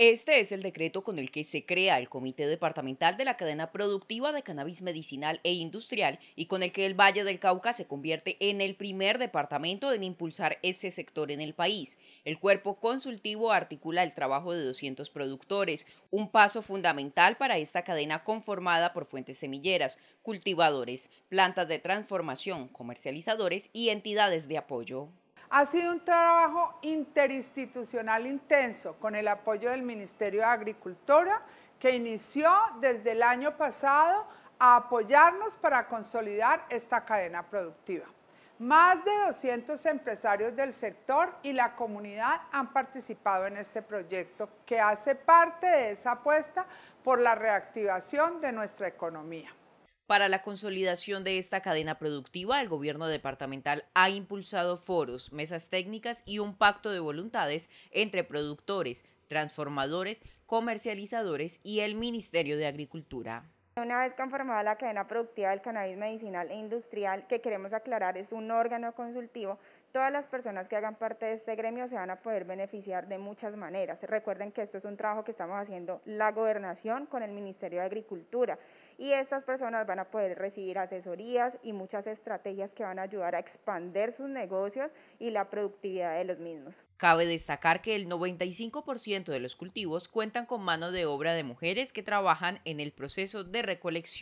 Este es el decreto con el que se crea el Comité Departamental de la Cadena Productiva de Cannabis Medicinal e Industrial y con el que el Valle del Cauca se convierte en el primer departamento en impulsar este sector en el país. El cuerpo consultivo articula el trabajo de 200 productores, un paso fundamental para esta cadena conformada por fuentes semilleras, cultivadores, plantas de transformación, comercializadores y entidades de apoyo. Ha sido un trabajo interinstitucional intenso con el apoyo del Ministerio de Agricultura que inició desde el año pasado a apoyarnos para consolidar esta cadena productiva. Más de 200 empresarios del sector y la comunidad han participado en este proyecto que hace parte de esa apuesta por la reactivación de nuestra economía. Para la consolidación de esta cadena productiva, el gobierno departamental ha impulsado foros, mesas técnicas y un pacto de voluntades entre productores, transformadores, comercializadores y el Ministerio de Agricultura. Una vez conformada la cadena productiva del cannabis medicinal e industrial, que queremos aclarar es un órgano consultivo, todas las personas que hagan parte de este gremio se van a poder beneficiar de muchas maneras. Recuerden que esto es un trabajo que estamos haciendo la gobernación con el Ministerio de Agricultura y estas personas van a poder recibir asesorías y muchas estrategias que van a ayudar a expander sus negocios y la productividad de los mismos. Cabe destacar que el 95% de los cultivos cuentan con mano de obra de mujeres que trabajan en el proceso de recolección